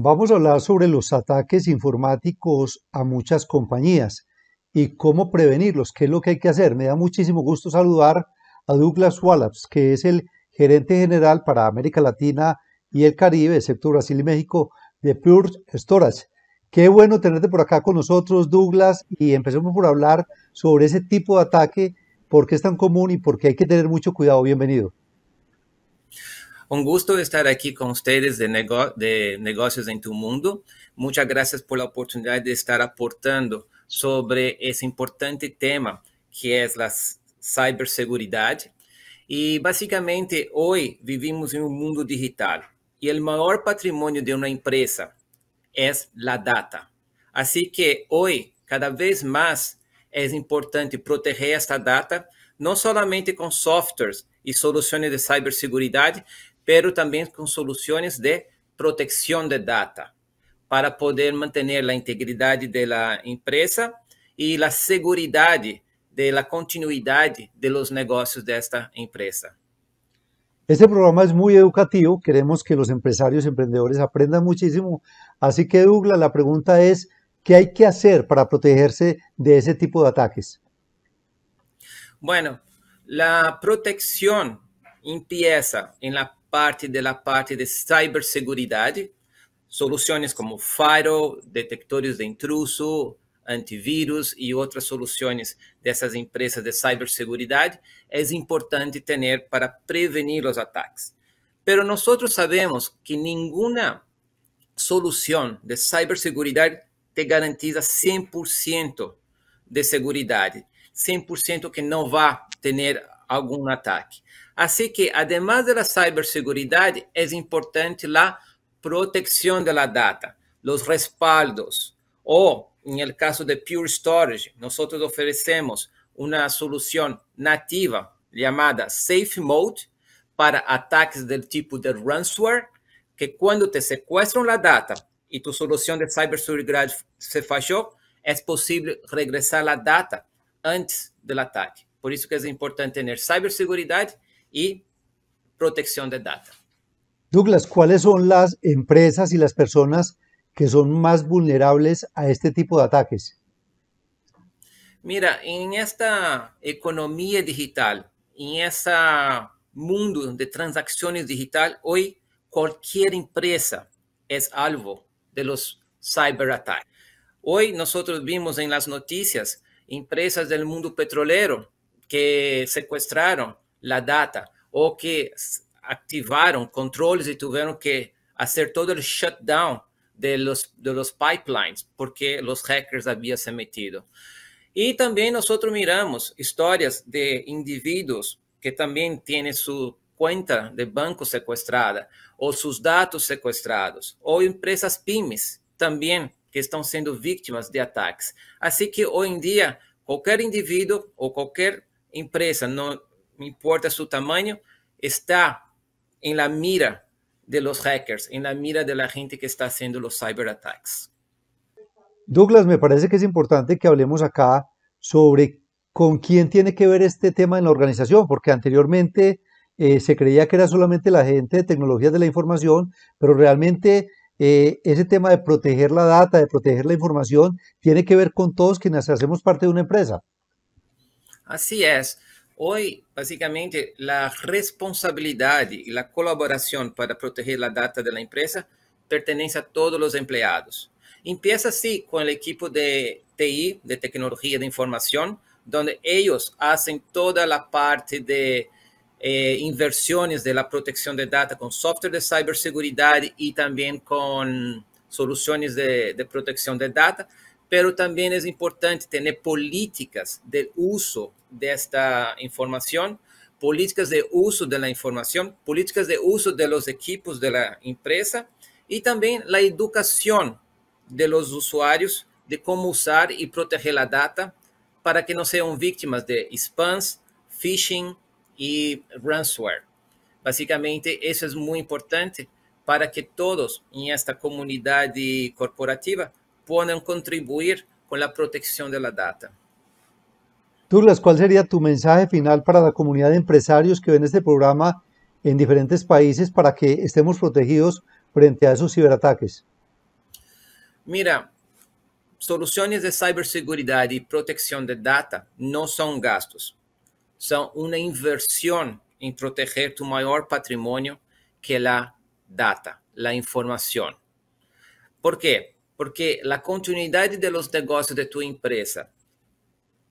Vamos a hablar sobre los ataques informáticos a muchas compañías y cómo prevenirlos, qué es lo que hay que hacer. Me da muchísimo gusto saludar a Douglas Wallaps, que es el gerente general para América Latina y el Caribe, excepto Brasil y México, de Pure Storage. Qué bueno tenerte por acá con nosotros, Douglas, y empecemos por hablar sobre ese tipo de ataque, por qué es tan común y por qué hay que tener mucho cuidado. Bienvenido. Um gusto estar aqui com vocês de, negó de Negócios em Tu Mundo. Muitas graças por a oportunidade de estar aportando sobre esse importante tema que é a cibersegurança. E básicamente hoje vivimos em um mundo digital e o maior patrimônio de uma empresa é a data. Assim que hoje cada vez mais é importante proteger esta data, não somente com softwares e soluções de cibersegurança, pero también con soluciones de protección de data para poder mantener la integridad de la empresa y la seguridad de la continuidad de los negocios de esta empresa. Este programa es muy educativo, queremos que los empresarios y emprendedores aprendan muchísimo, así que Douglas, la pregunta es, ¿qué hay que hacer para protegerse de ese tipo de ataques? Bueno, la protección empieza en la parte de la parte de ciberseguridad, soluciones como firewall, detectores de intruso, antivírus e outras soluções dessas empresas de ciberseguridade, é importante ter para prevenir os ataques. Pero nós sabemos que nenhuma solução de ciberseguridade te garantiza 100% de segurança, 100% que não vai ter algún ataque. Así que además de la ciberseguridad, es importante la protección de la data, los respaldos o en el caso de Pure Storage, nosotros ofrecemos una solución nativa llamada Safe Mode para ataques del tipo de ransomware, que cuando te secuestran la data y tu solución de ciberseguridad se falló, es posible regresar la data antes del ataque. Por eso que importante tener ciberseguridad y e protección de datos. Douglas, ¿cuáles son las empresas y las personas que son más vulnerables a este tipo de ataques? Mira, en esta economía digital, en este mundo de transacciones digital, hoy cualquier empresa es alvo de los ciberataques. Hoy nosotros vimos en las noticias empresas del mundo petrolero que sequestraram a data ou que ativaram controles e tiveram que fazer todo o shutdown de los, de los pipelines, porque os hackers haviam se metido. E também nós miramos histórias de indivíduos que também têm sua conta de banco sequestrada, ou seus dados sequestrados, ou empresas pymes também que estão sendo vítimas de ataques. Assim que hoje em dia, qualquer indivíduo ou qualquer empresa, no me importa su tamaño, está en la mira de los hackers, en la mira de la gente que está haciendo los cyberattacks. Douglas, me parece que es importante que hablemos acá sobre con quién tiene que ver este tema en la organización, porque anteriormente eh, se creía que era solamente la gente de tecnologías de la información, pero realmente eh, ese tema de proteger la data, de proteger la información, tiene que ver con todos quienes hacemos parte de una empresa. Así es. Hoy, básicamente, la responsabilidad y la colaboración para proteger la data de la empresa pertenece a todos los empleados. Empieza así con el equipo de TI, de tecnología de información, donde ellos hacen toda la parte de eh, inversiones de la protección de data con software de ciberseguridad y también con soluciones de, de protección de data pero también es importante tener políticas de uso de esta información, políticas de uso de la información, políticas de uso de los equipos de la empresa y también la educación de los usuarios de cómo usar y proteger la data para que no sean víctimas de spams, phishing y ransomware. Básicamente, eso es muy importante para que todos en esta comunidad corporativa puedan contribuir con la protección de la data. Douglas, ¿cuál sería tu mensaje final para la comunidad de empresarios que ven este programa en diferentes países para que estemos protegidos frente a esos ciberataques? Mira, soluciones de ciberseguridad y protección de data no son gastos, son una inversión en proteger tu mayor patrimonio que la data, la información. ¿Por qué? porque la continuidad de los negocios de tu empresa,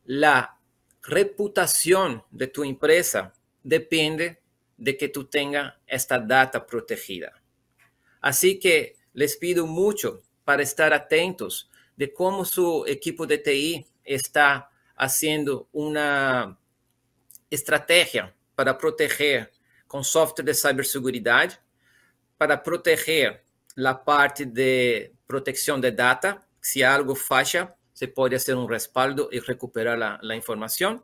la reputación de tu empresa depende de que tú tengas esta data protegida. Así que les pido mucho para estar atentos de cómo su equipo de TI está haciendo una estrategia para proteger con software de ciberseguridad, para proteger la parte de protección de data. Si algo falla, se puede hacer un respaldo y recuperar la, información.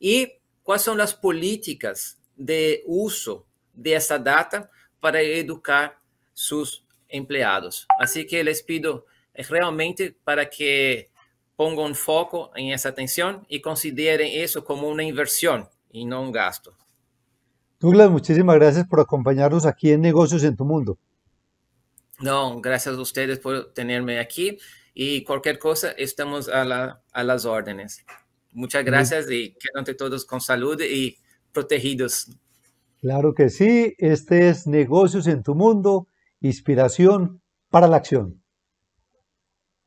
Y cuáles son las políticas de uso de esta data para educar sus empleados. Así que les pido eh, realmente para que pongan foco en esa atención y consideren eso como una inversión y no un gasto. Douglas, muchísimas gracias por acompañarnos aquí en Negocios en tu Mundo. No, gracias a ustedes por tenerme aquí y cualquier cosa, estamos a, las órdenes. Muchas gracias y quédate todos con salud y protegidos. Claro que sí, este es Negocios en tu Mundo, inspiración para la acción.